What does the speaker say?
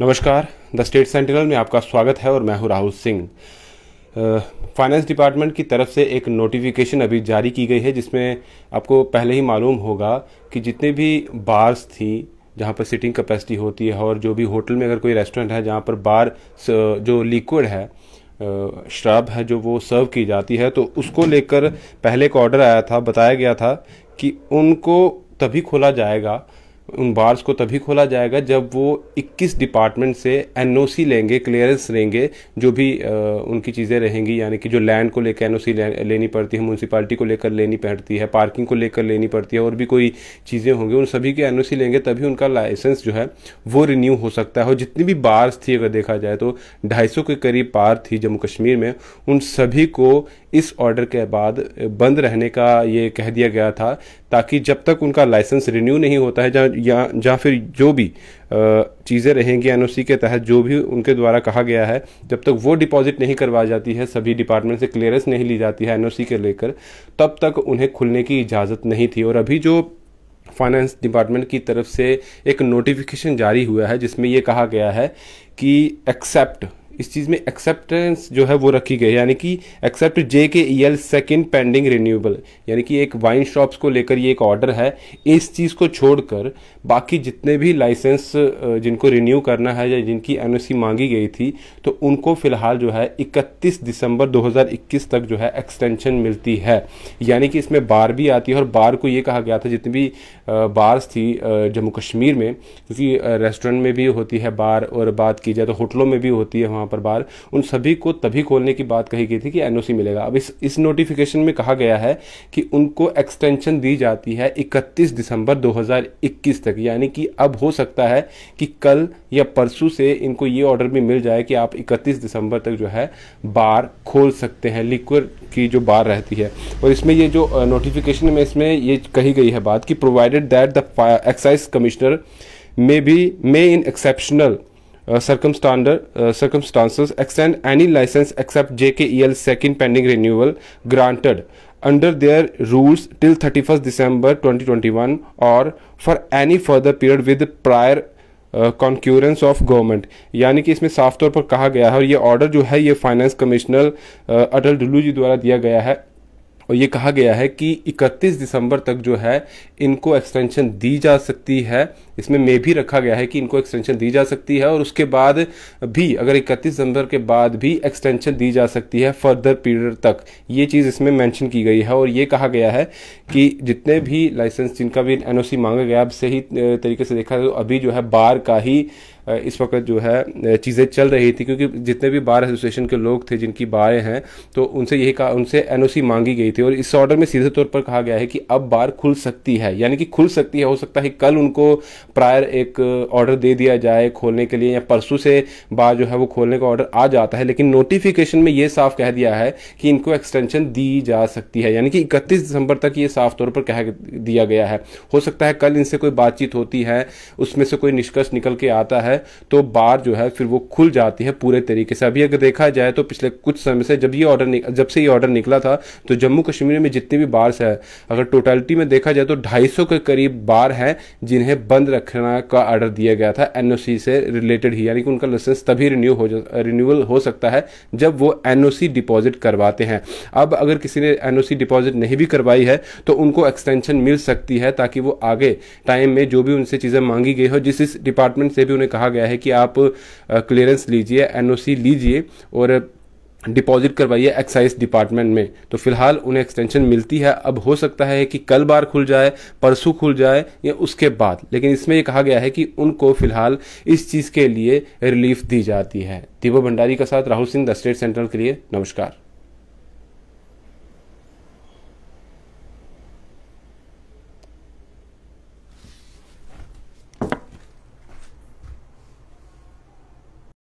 नमस्कार the state sentinel में आपका स्वागत है और मैं हूं राहुल सिंह फाइनेंस डिपार्टमेंट की तरफ से एक नोटिफिकेशन अभी जारी की गई है जिसमें आपको पहले ही मालूम होगा कि जितने भी बार्स थी जहाँ पर सिटिंग कैपेसिटी होती है और जो भी होटल में अगर कोई रेस्टोरेंट है जहाँ पर बार जो लिक्विड है शराब है जो वो सर्व की जाती है तो उसको लेकर पहले एक ऑर्डर आया था बताया गया था कि उनको तभी खोला जाएगा उन बार्स को तभी खोला जाएगा जब वो 21 डिपार्टमेंट से एनओसी लेंगे क्लियरेंस लेंगे जो भी आ, उनकी चीज़ें रहेंगी यानी कि जो लैंड को लेकर एनओसी ले, लेनी पड़ती है म्यूनसिपाली को लेकर लेनी पड़ती है पार्किंग को लेकर लेनी पड़ती है और भी कोई चीज़ें होंगी उन सभी के एन लेंगे तभी उनका लाइसेंस जो है वो रिन्यू हो सकता है और जितनी भी बार्स थी अगर देखा जाए तो ढाई के करीब बार थी जम्मू कश्मीर में उन सभी को इस ऑर्डर के बाद बंद रहने का ये कह दिया गया था ताकि जब तक उनका लाइसेंस रिन्यू नहीं होता है जहाँ या या फिर जो भी चीज़ें रहेंगी एन के तहत जो भी उनके द्वारा कहा गया है जब तक वो डिपॉजिट नहीं करवा जाती है सभी डिपार्टमेंट से क्लियरेंस नहीं ली जाती है एन के लेकर तब तक उन्हें खुलने की इजाज़त नहीं थी और अभी जो फाइनेंस डिपार्टमेंट की तरफ से एक नोटिफिकेशन जारी हुआ है जिसमें यह कहा गया है कि एक्सेप्ट इस चीज़ में एक्सेप्टेंस जो है वो रखी गई यानी कि except J K E L second pending renewable यानी कि एक वाइन शॉप्स को लेकर ये एक ऑर्डर है इस चीज़ को छोड़कर बाकी जितने भी लाइसेंस जिनको रिन्यू करना है या जिनकी एन मांगी गई थी तो उनको फ़िलहाल जो है इकतीस दिसंबर 2021 तक जो है एक्सटेंशन मिलती है यानी कि इसमें बार भी आती है और बार को ये कहा गया था जितनी भी बार्स थी जम्मू कश्मीर में क्योंकि रेस्टोरेंट में भी होती है बार और बात की जाए तो होटलों में भी होती है वहाँ पर बार उन सभी को तभी खोलने की बात कही गई थी कि एनओसी मिलेगा अब इस इस नोटिफिकेशन में कहा गया है कि उनको एक्सटेंशन दी जाती है 31 दिसंबर 2021 तक यानी कि अब हो सकता है कि कल या परसों से इनको ये ऑर्डर भी मिल जाए कि आप 31 दिसंबर तक जो है बार खोल सकते हैं लिक्विड की जो बार रहती है और इसमें ये जो नोटिफिकेशन में इसमें ये कही गई है बात कि provided that the excise commissioner may be may in exceptional circumstances extend any license except JKEL second pending renewal granted under their rules till 31st December 2021 or for any further period with prior concurrence of government यानी कि इसमें साफ तौर पर कहा गया है और ये ऑर्डर जो है ये फाइनेंस कमिश्नर अटल डुल्लू जी द्वारा दिया गया है और ये कहा गया है कि 31 दिसंबर तक जो है इनको एक्सटेंशन दी जा सकती है इसमें मे भी रखा गया है कि इनको एक्सटेंशन दी जा सकती है और उसके बाद भी अगर इकतीस दिसंबर के बाद भी एक्सटेंशन दी जा सकती है फर्दर पीरियड तक ये चीज़ इसमें मैंशन की गई है और ये कहा गया है कि जितने भी लाइसेंस जिनका भी एनओसी मांगा गया अब सही तरीके से देखा तो अभी जो है बार का ही इस वक्त जो है चीज़ें चल रही थी क्योंकि जितने भी बार एसोसिएशन के लोग थे जिनकी बारें हैं तो उनसे यही कहा उनसे एनओसी मांगी गई थी और इस ऑर्डर में सीधे तौर पर कहा गया है कि अब बार खुल सकती है यानी कि खुल सकती है हो सकता है कल उनको प्रायर एक ऑर्डर दे दिया जाए खोलने के लिए या परसों से बार जो है वो खोलने का ऑर्डर आ जाता है लेकिन नोटिफिकेशन में ये साफ कह दिया है कि इनको एक्सटेंशन दी जा सकती है यानी कि इकतीस दिसंबर तक ये साफ तौर पर कह दिया गया है हो सकता है कल इनसे कोई बातचीत होती है उसमें से कोई निष्कर्ष निकल के आता है है तो बार जो है फिर वो खुल जाती है पूरे तरीके से अभी अगर देखा जाए तो पिछले कुछ समय से जब ये ऑर्डर जब से ये ऑर्डर निकला था तो जम्मू कश्मीर में जितने भी बार्स है अगर टोटलिटी में देखा जाए तो ढाई के करीब बार हैं जिन्हें बंद रखना का ऑर्डर दिया गया था एन से रिलेटेड ही यानी कि उनका लाइसेंस तभी रिन्यू हो रिन्यूअल हो सकता है जब वो एन डिपॉजिट करवाते हैं अब अगर किसी ने एन डिपॉजिट नहीं भी करवाई है तो उनको एक्सटेंशन मिल सकती है ताकि वो आगे टाइम में जो भी उनसे चीज़ें मांगी गई हो जिस डिपार्टमेंट से भी उन्हें कहा कहा गया है कि आप क्लियरेंस लीजिए एनओसी लीजिए और डिपॉजिट करवाइए एक्साइज डिपार्टमेंट में तो फिलहाल उन्हें एक्सटेंशन मिलती है अब हो सकता है कि कल बार खुल जाए परसों खुल जाए या उसके बाद लेकिन इसमें यह कहा गया है कि उनको फिलहाल इस चीज़ के लिए रिलीफ दी जाती है दिवो भंडारी के साथ Rahul Singh the state central के लिए नमस्कार